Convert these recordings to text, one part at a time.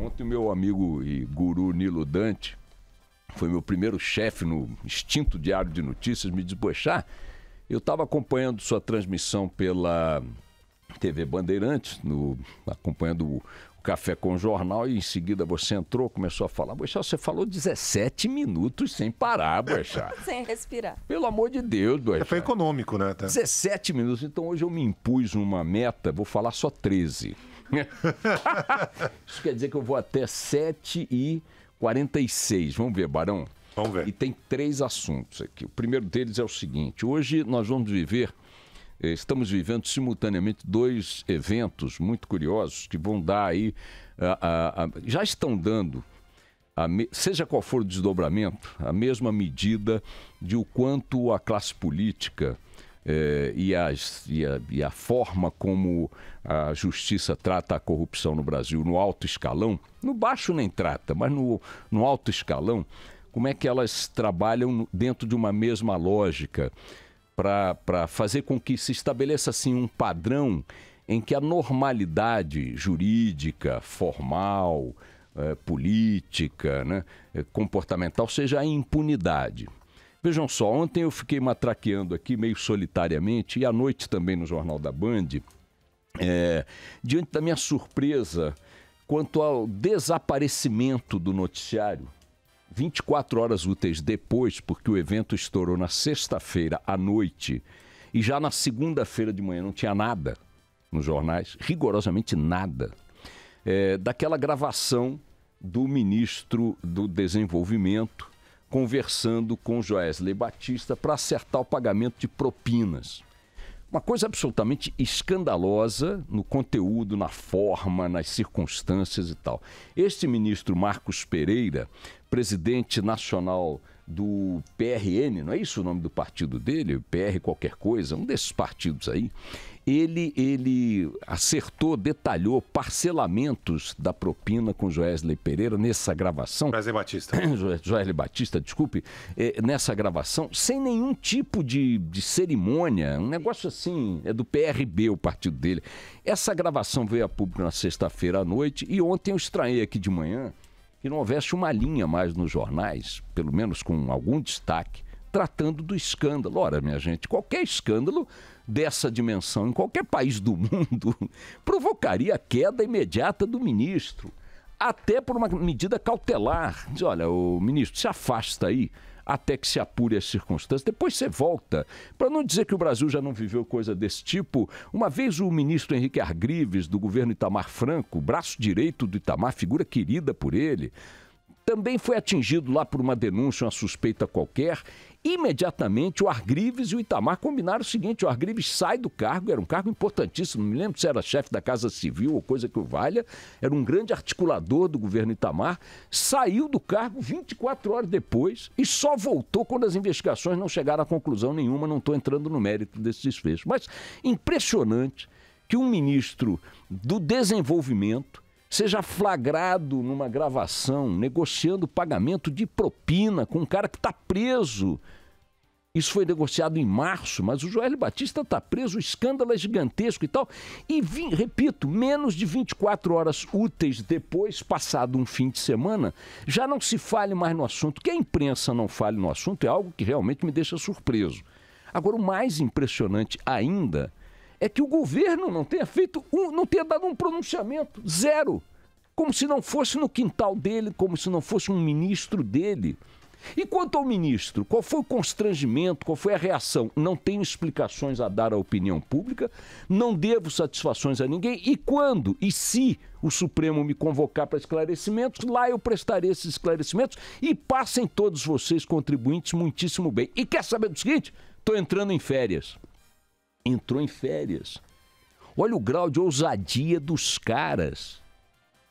Ontem o meu amigo e guru Nilo Dante, foi meu primeiro chefe no extinto Diário de Notícias, me desbochar. Eu estava acompanhando sua transmissão pela TV Bandeirantes, no, acompanhando o, o Café com o Jornal, e em seguida você entrou, começou a falar. Boixá, você falou 17 minutos sem parar, Boixá. sem respirar. Pelo amor de Deus, Boixá. É, foi econômico, né? Tá? 17 minutos. Então hoje eu me impus uma meta, vou falar só 13. Isso quer dizer que eu vou até 7 e 46. Vamos ver, Barão? Vamos ver. E tem três assuntos aqui. O primeiro deles é o seguinte: hoje nós vamos viver, eh, estamos vivendo simultaneamente dois eventos muito curiosos que vão dar aí, a, a, a, já estão dando, me, seja qual for o desdobramento, a mesma medida de o quanto a classe política eh, e, e, a, e a forma como a justiça trata a corrupção no Brasil, no alto escalão, no baixo nem trata, mas no, no alto escalão, como é que elas trabalham dentro de uma mesma lógica para fazer com que se estabeleça assim um padrão em que a normalidade jurídica, formal, eh, política, né, eh, comportamental seja a impunidade. Vejam só, ontem eu fiquei matraqueando aqui meio solitariamente e à noite também no Jornal da Band, é, diante da minha surpresa quanto ao desaparecimento do noticiário 24 horas úteis depois, porque o evento estourou na sexta-feira à noite e já na segunda-feira de manhã não tinha nada nos jornais, rigorosamente nada, é, daquela gravação do ministro do Desenvolvimento conversando com Joesley Batista para acertar o pagamento de propinas. Uma coisa absolutamente escandalosa no conteúdo, na forma, nas circunstâncias e tal. Este ministro Marcos Pereira, presidente nacional do PRN, não é isso o nome do partido dele? PR qualquer coisa, um desses partidos aí. Ele, ele acertou, detalhou parcelamentos da propina com Joesley Pereira nessa gravação. Joesley Batista. Joesley Batista, desculpe. É, nessa gravação, sem nenhum tipo de, de cerimônia, um negócio assim, é do PRB o partido dele. Essa gravação veio a público na sexta-feira à noite e ontem eu estranhei aqui de manhã que não houvesse uma linha mais nos jornais, pelo menos com algum destaque, tratando do escândalo. Ora, minha gente, qualquer escândalo dessa dimensão em qualquer país do mundo provocaria a queda imediata do ministro, até por uma medida cautelar. Diz, olha, o ministro se afasta aí até que se apure as circunstâncias. Depois você volta. Para não dizer que o Brasil já não viveu coisa desse tipo, uma vez o ministro Henrique Argrives, do governo Itamar Franco, braço direito do Itamar, figura querida por ele, também foi atingido lá por uma denúncia, uma suspeita qualquer, Imediatamente, o Argrives e o Itamar combinaram o seguinte: o Argrives sai do cargo, era um cargo importantíssimo, não me lembro se era chefe da Casa Civil ou coisa que o valha, era um grande articulador do governo Itamar, saiu do cargo 24 horas depois e só voltou quando as investigações não chegaram a conclusão nenhuma. Não estou entrando no mérito desse desfecho, mas impressionante que um ministro do desenvolvimento seja flagrado numa gravação negociando pagamento de propina com um cara que está preso. Isso foi negociado em março, mas o Joel Batista está preso, o escândalo é gigantesco e tal. E, repito, menos de 24 horas úteis depois, passado um fim de semana, já não se fale mais no assunto. Que a imprensa não fale no assunto é algo que realmente me deixa surpreso. Agora, o mais impressionante ainda é que o governo não tenha feito um, não tenha dado um pronunciamento, zero. Como se não fosse no quintal dele, como se não fosse um ministro dele. E quanto ao ministro, qual foi o constrangimento, qual foi a reação? Não tenho explicações a dar à opinião pública, não devo satisfações a ninguém. E quando e se o Supremo me convocar para esclarecimentos, lá eu prestarei esses esclarecimentos e passem todos vocês, contribuintes, muitíssimo bem. E quer saber do seguinte? Estou entrando em férias entrou em férias. Olha o grau de ousadia dos caras.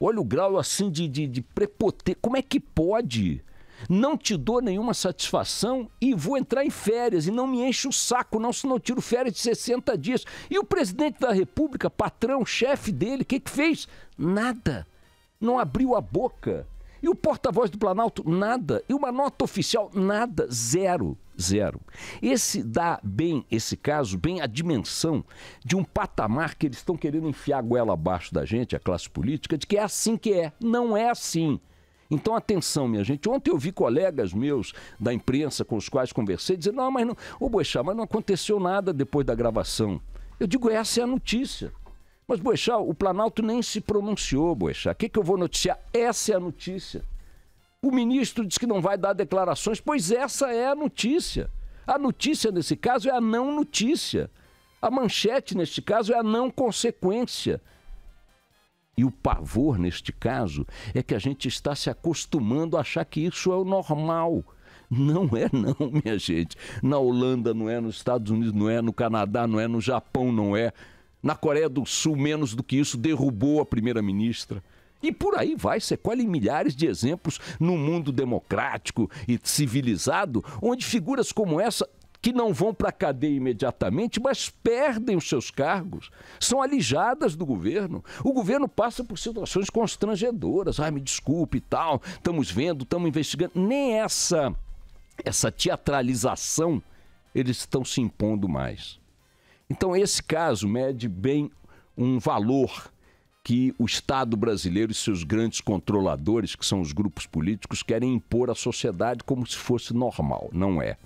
Olha o grau assim de, de, de prepotência. Como é que pode? Não te dou nenhuma satisfação e vou entrar em férias e não me enche o saco, não, senão eu tiro férias de 60 dias. E o presidente da República, patrão, chefe dele, o que, que fez? Nada. Não abriu a boca. E o porta-voz do Planalto? Nada. E uma nota oficial? Nada. Zero zero. Esse dá bem, esse caso, bem a dimensão de um patamar que eles estão querendo enfiar a goela abaixo da gente, a classe política, de que é assim que é. Não é assim. Então, atenção, minha gente. Ontem eu vi colegas meus da imprensa com os quais conversei dizer: não, mas não, ô Boixá, mas não aconteceu nada depois da gravação. Eu digo: essa é a notícia. Mas, Boixá, o Planalto nem se pronunciou, Boixá. O que, que eu vou noticiar? Essa é a notícia. O ministro diz que não vai dar declarações, pois essa é a notícia. A notícia nesse caso é a não notícia. A manchete neste caso é a não consequência. E o pavor neste caso é que a gente está se acostumando a achar que isso é o normal. Não é não, minha gente. Na Holanda não é, nos Estados Unidos não é, no Canadá não é, no Japão não é. Na Coreia do Sul, menos do que isso, derrubou a primeira-ministra. E por aí vai, você colhe milhares de exemplos num mundo democrático e civilizado, onde figuras como essa que não vão para a cadeia imediatamente, mas perdem os seus cargos, são alijadas do governo. O governo passa por situações constrangedoras. Ah, me desculpe e tal, estamos vendo, estamos investigando. Nem essa, essa teatralização eles estão se impondo mais. Então, esse caso mede bem um valor que o Estado brasileiro e seus grandes controladores, que são os grupos políticos, querem impor à sociedade como se fosse normal. Não é.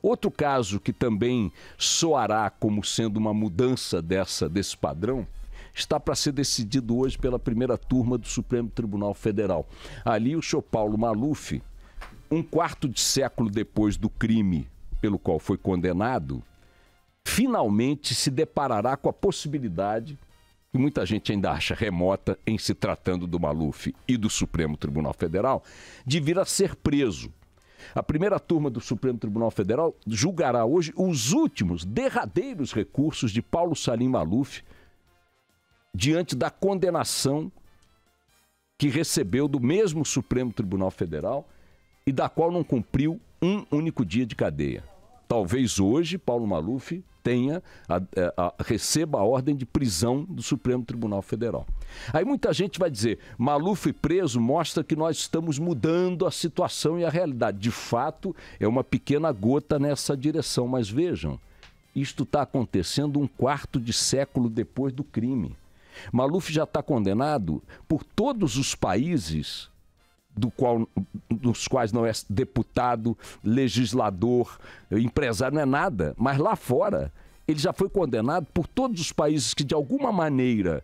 Outro caso que também soará como sendo uma mudança dessa desse padrão está para ser decidido hoje pela primeira turma do Supremo Tribunal Federal. Ali o senhor Paulo Maluf, um quarto de século depois do crime pelo qual foi condenado, finalmente se deparará com a possibilidade que muita gente ainda acha remota em se tratando do Maluf e do Supremo Tribunal Federal, de vir a ser preso. A primeira turma do Supremo Tribunal Federal julgará hoje os últimos, derradeiros recursos de Paulo Salim Maluf diante da condenação que recebeu do mesmo Supremo Tribunal Federal e da qual não cumpriu um único dia de cadeia. Talvez hoje Paulo Maluf tenha, a, a, é, a, receba a ordem de prisão do Supremo Tribunal Federal. Aí muita gente vai dizer, Maluf preso mostra que nós estamos mudando a situação e a realidade. De fato, é uma pequena gota nessa direção, mas vejam, isto está acontecendo um quarto de século depois do crime. Maluf já está condenado por todos os países do qual, dos quais não é deputado, legislador, empresário, não é nada. Mas lá fora, ele já foi condenado por todos os países que, de alguma maneira,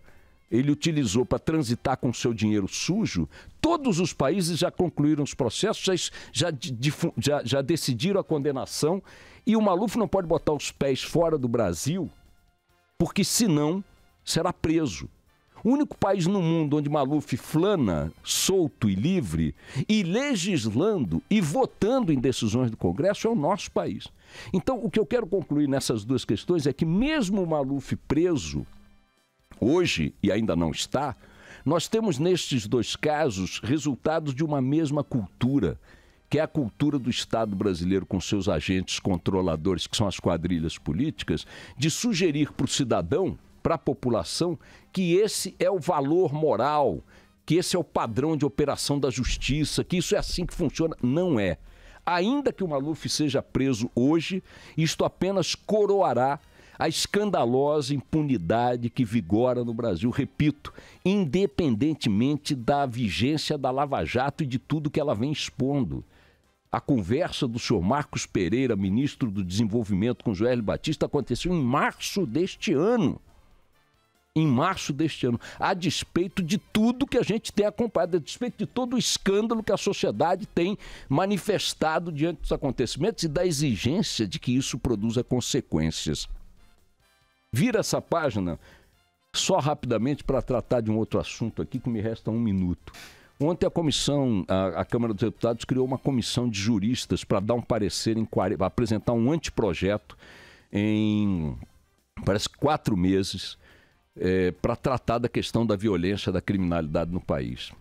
ele utilizou para transitar com seu dinheiro sujo. Todos os países já concluíram os processos, já, já, já decidiram a condenação. E o Maluf não pode botar os pés fora do Brasil, porque senão será preso. O único país no mundo onde Maluf flana, solto e livre, e legislando e votando em decisões do Congresso é o nosso país. Então, o que eu quero concluir nessas duas questões é que, mesmo o Maluf preso, hoje, e ainda não está, nós temos nestes dois casos resultados de uma mesma cultura, que é a cultura do Estado brasileiro com seus agentes controladores, que são as quadrilhas políticas, de sugerir para o cidadão para a população que esse é o valor moral, que esse é o padrão de operação da justiça, que isso é assim que funciona. Não é. Ainda que o Maluf seja preso hoje, isto apenas coroará a escandalosa impunidade que vigora no Brasil, repito, independentemente da vigência da Lava Jato e de tudo que ela vem expondo. A conversa do senhor Marcos Pereira, ministro do Desenvolvimento, com Joel Batista, aconteceu em março deste ano em março deste ano, a despeito de tudo que a gente tem acompanhado, a despeito de todo o escândalo que a sociedade tem manifestado diante dos acontecimentos e da exigência de que isso produza consequências. Vira essa página só rapidamente para tratar de um outro assunto aqui que me resta um minuto. Ontem a comissão, a, a, Câmara dos Deputados criou uma comissão de juristas para dar um parecer em apresentar um anteprojeto em parece quatro meses é, para tratar da questão da violência, da criminalidade no país.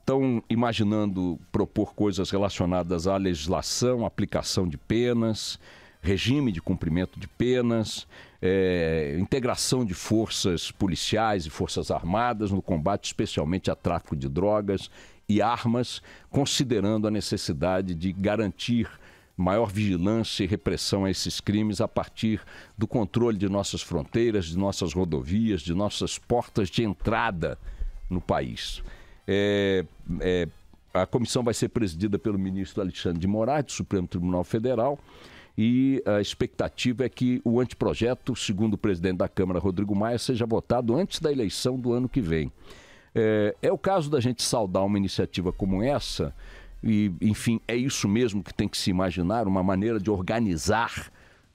Estão imaginando propor coisas relacionadas à legislação, aplicação de penas, regime de cumprimento de penas, é, integração de forças policiais e forças armadas no combate especialmente a tráfico de drogas e armas, considerando a necessidade de garantir maior vigilância e repressão a esses crimes a partir do controle de nossas fronteiras, de nossas rodovias, de nossas portas de entrada no país. É, é, a comissão vai ser presidida pelo ministro Alexandre de Moraes, do Supremo Tribunal Federal, e a expectativa é que o anteprojeto, segundo o presidente da Câmara, Rodrigo Maia, seja votado antes da eleição do ano que vem. É, é o caso da gente saudar uma iniciativa como essa, e, enfim, é isso mesmo que tem que se imaginar uma maneira de organizar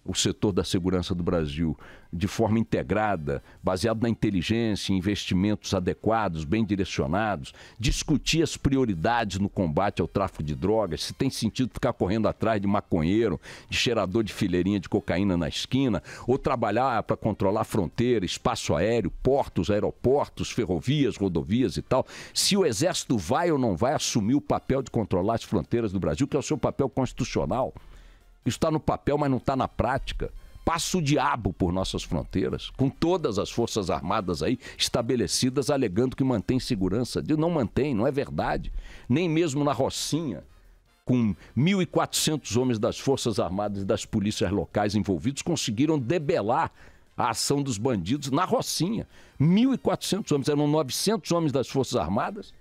o setor da segurança do Brasil de forma integrada, baseado na inteligência, investimentos adequados, bem direcionados, discutir as prioridades no combate ao tráfico de drogas, se tem sentido ficar correndo atrás de maconheiro, de cheirador de fileirinha de cocaína na esquina, ou trabalhar para controlar fronteira, espaço aéreo, portos, aeroportos, ferrovias, rodovias e tal, se o Exército vai ou não vai assumir o papel de controlar as fronteiras do Brasil, que é o seu papel constitucional. Isso está no papel, mas não está na prática. Passa o diabo por nossas fronteiras, com todas as forças armadas aí estabelecidas, alegando que mantém segurança. Não mantém, não é verdade. Nem mesmo na Rocinha, com 1.400 homens das forças armadas e das polícias locais envolvidos, conseguiram debelar a ação dos bandidos na Rocinha. 1.400 homens, eram 900 homens das forças armadas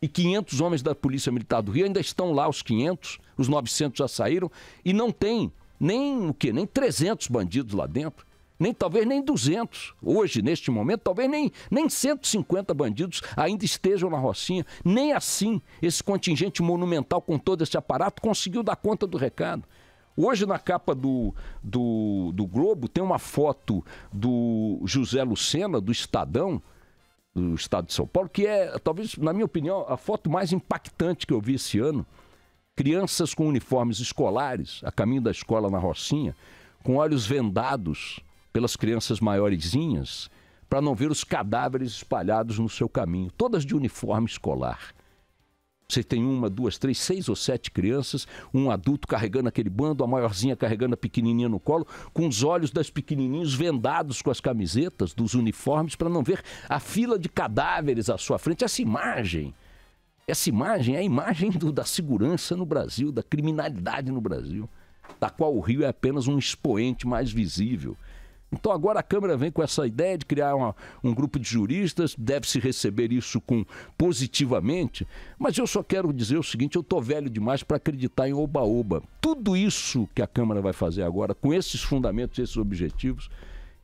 e 500 homens da Polícia Militar do Rio, ainda estão lá os 500, os 900 já saíram, e não tem nem o quê? Nem 300 bandidos lá dentro. Nem talvez nem 200. Hoje, neste momento, talvez nem, nem 150 bandidos ainda estejam na Rocinha. Nem assim esse contingente monumental com todo esse aparato conseguiu dar conta do recado. Hoje, na capa do, do, do Globo, tem uma foto do José Lucena, do Estadão, do estado de São Paulo, que é, talvez, na minha opinião, a foto mais impactante que eu vi esse ano. Crianças com uniformes escolares, a caminho da escola na Rocinha, com olhos vendados pelas crianças maiorzinhas, para não ver os cadáveres espalhados no seu caminho, todas de uniforme escolar. Você tem uma, duas, três, seis ou sete crianças, um adulto carregando aquele bando, a maiorzinha carregando a pequenininha no colo, com os olhos das pequenininhas vendados com as camisetas dos uniformes para não ver a fila de cadáveres à sua frente. Essa imagem, essa imagem é a imagem do, da segurança no Brasil, da criminalidade no Brasil, da qual o Rio é apenas um expoente mais visível. Então agora a Câmara vem com essa ideia de criar uma, um grupo de juristas, deve-se receber isso com positivamente, mas eu só quero dizer o seguinte, eu estou velho demais para acreditar em oba-oba. Tudo isso que a Câmara vai fazer agora, com esses fundamentos, esses objetivos,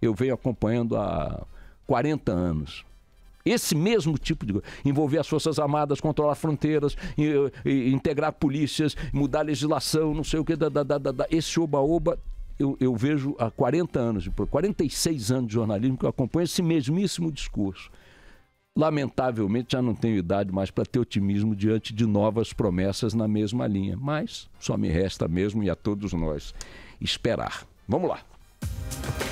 eu venho acompanhando há 40 anos. Esse mesmo tipo de envolver as Forças Armadas, controlar fronteiras, integrar polícias, mudar legislação, não sei o que, da, da, da, da, esse oba-oba, eu, eu vejo há 40 anos, 46 anos de jornalismo que eu acompanho esse mesmíssimo discurso. Lamentavelmente, já não tenho idade mais para ter otimismo diante de novas promessas na mesma linha, mas só me resta mesmo e a todos nós esperar. Vamos lá.